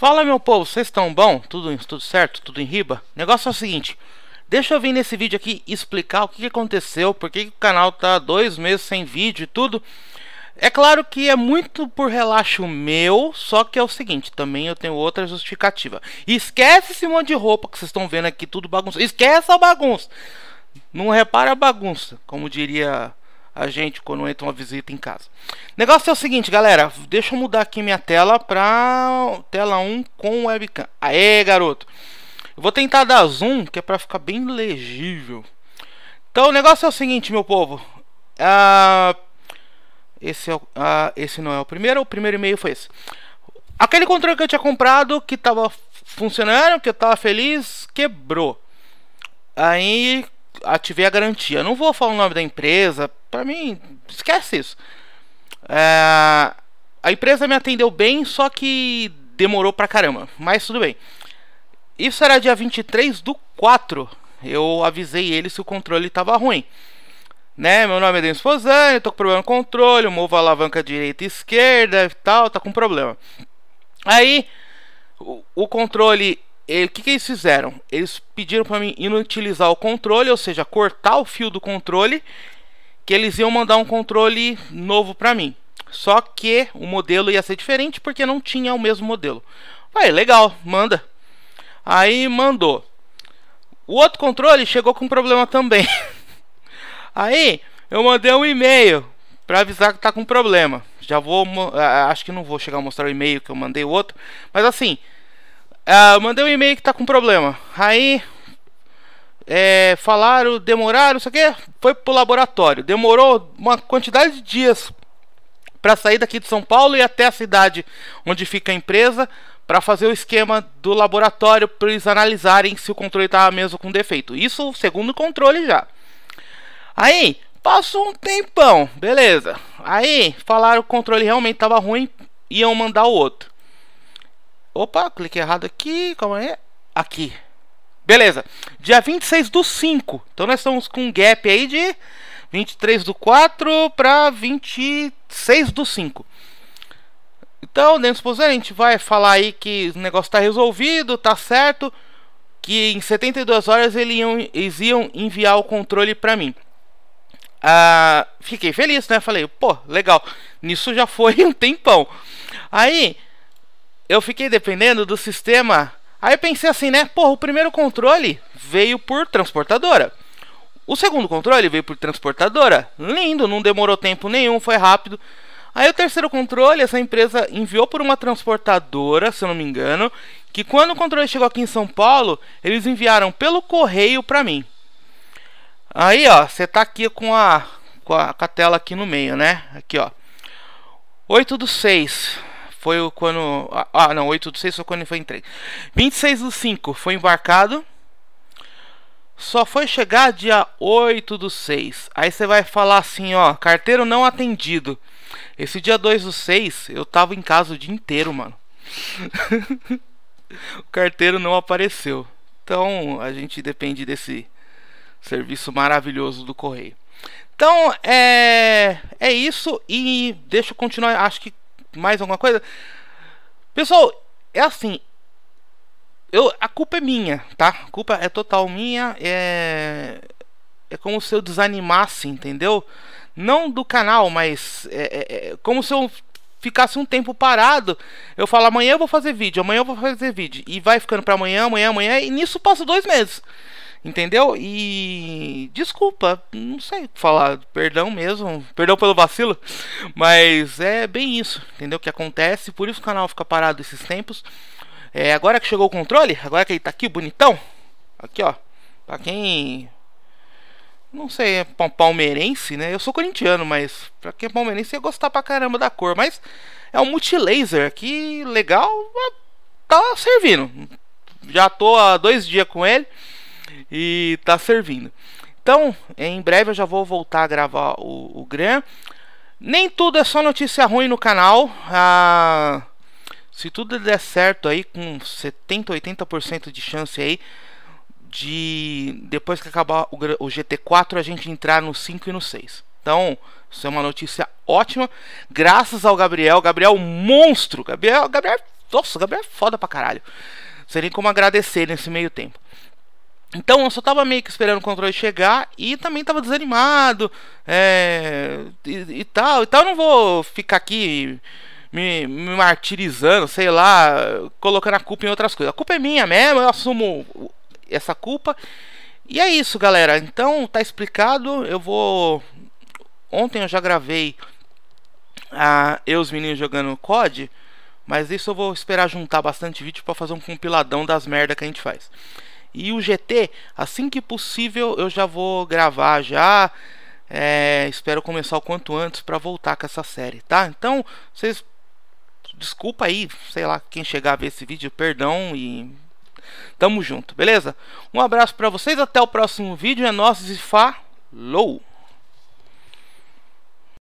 Fala meu povo, vocês estão bom? Tudo, tudo certo? Tudo em riba? O negócio é o seguinte, deixa eu vir nesse vídeo aqui explicar o que aconteceu, por que o canal tá dois meses sem vídeo e tudo. É claro que é muito por relaxo meu, só que é o seguinte, também eu tenho outra justificativa. Esquece esse monte de roupa que vocês estão vendo aqui, tudo bagunça. Esquece a bagunça! Não repara a bagunça, como diria a gente quando entra uma visita em casa. Negócio é o seguinte, galera, deixa eu mudar aqui minha tela para tela 1 com webcam. Aê, garoto. Eu vou tentar dar zoom, que é para ficar bem legível. Então, o negócio é o seguinte, meu povo. Ah, esse, é o, ah, esse não é o primeiro, o primeiro e-mail foi esse. Aquele controle que eu tinha comprado, que estava funcionando, que eu estava feliz, quebrou. Aí ativei a garantia. Não vou falar o nome da empresa para mim, esquece isso. É, a empresa me atendeu bem, só que demorou pra caramba, mas tudo bem. Isso era dia 23 do 4. Eu avisei eles se o controle estava ruim. Né, meu nome é Denis eu tô com problema no controle, movo a alavanca direita e esquerda e tal, tá com problema. Aí, o, o controle, o que, que eles fizeram? Eles pediram para mim inutilizar o controle, ou seja, cortar o fio do controle que eles iam mandar um controle novo para mim. Só que o modelo ia ser diferente porque não tinha o mesmo modelo. Aí, legal, manda. Aí mandou. O outro controle chegou com um problema também. Aí eu mandei um e-mail para avisar que tá com problema. Já vou, acho que não vou chegar a mostrar o e-mail que eu mandei o outro, mas assim, mandei um e-mail que tá com problema. Aí é, falaram, demoraram, não sei o foi pro laboratório. Demorou uma quantidade de dias para sair daqui de São Paulo e até a cidade onde fica a empresa para fazer o esquema do laboratório para eles analisarem se o controle estava mesmo com defeito. Isso segundo controle já. Aí passou um tempão, beleza. Aí falaram que o controle realmente estava ruim, iam mandar o outro. Opa, cliquei errado aqui, calma aí. Aqui. Beleza. Dia 26 do 5. Então nós estamos com um gap aí de 23 do 4 para 26 do 5. Então, dentro do a gente vai falar aí que o negócio tá resolvido, tá certo, que em 72 horas eles iam enviar o controle para mim. Ah, fiquei feliz, né? Falei, pô, legal. Nisso já foi um tempão. Aí eu fiquei dependendo do sistema Aí eu pensei assim, né? Porra, o primeiro controle veio por transportadora. O segundo controle veio por transportadora. Lindo, não demorou tempo nenhum, foi rápido. Aí o terceiro controle, essa empresa enviou por uma transportadora, se eu não me engano, que quando o controle chegou aqui em São Paulo, eles enviaram pelo correio para mim. Aí, ó, você tá aqui com a, com a, com a tela aqui no meio, né? Aqui, ó. 8 do 6. Ah, ah, foi quando. Ah, não, 8 do 6 foi quando ele foi entregue. 26 do 5 foi embarcado. Só foi chegar dia 8 do 6. Aí você vai falar assim, ó, carteiro não atendido. Esse dia 2 do 6, eu tava em casa o dia inteiro, mano. o carteiro não apareceu. Então, a gente depende desse serviço maravilhoso do correio. Então, é, é isso e deixa eu continuar. Acho que mais alguma coisa? Pessoal, é assim. Eu, a culpa é minha, tá? A culpa é total minha. É, é como se eu desanimasse, entendeu? Não do canal, mas é, é, é como se eu ficasse um tempo parado. Eu falo, amanhã eu vou fazer vídeo, amanhã eu vou fazer vídeo. E vai ficando para amanhã, amanhã, amanhã. E nisso passa dois meses. Entendeu? E desculpa, não sei o que falar, perdão mesmo, perdão pelo vacilo, mas é bem isso, entendeu? O que acontece, por isso o canal fica parado esses tempos. É, agora que chegou o controle, agora que ele tá aqui bonitão, aqui ó, pra quem não sei, é palmeirense, né? Eu sou corintiano, mas pra quem é palmeirense ia gostar pra caramba da cor. Mas é um multilaser que legal, tá servindo. Já tô há dois dias com ele e tá servindo. Então, em breve eu já vou voltar a gravar o, o Gran. Nem tudo é só notícia ruim no canal. Ah, se tudo der certo aí, com 70%, 80% de chance aí, de depois que acabar o, o GT4, a gente entrar no 5 e no 6. Então, isso é uma notícia ótima. Graças ao Gabriel. Gabriel, monstro. Gabriel, Gabriel. Nossa, Gabriel é foda pra caralho. Seria como agradecer nesse meio tempo. Então eu só tava meio que esperando o controle chegar e também tava desanimado é, e, e, tal. Então eu não vou ficar aqui me, me, martirizando, sei lá, colocando a culpa em outras coisas. A culpa é minha mesmo, eu assumo essa culpa. E é isso, galera. Então tá explicado. Eu vou. Ontem eu já gravei a eu os meninos jogando COD, mas isso eu vou esperar juntar bastante vídeo para fazer um compiladão das merda que a gente faz. E o GT, assim que possível, eu já vou gravar já. É, espero começar o quanto antes para voltar com essa série, tá? Então, vocês desculpa aí, sei lá, quem chegar a ver esse vídeo, perdão e tamo junto, beleza? Um abraço para vocês, até o próximo vídeo, é nós e falou.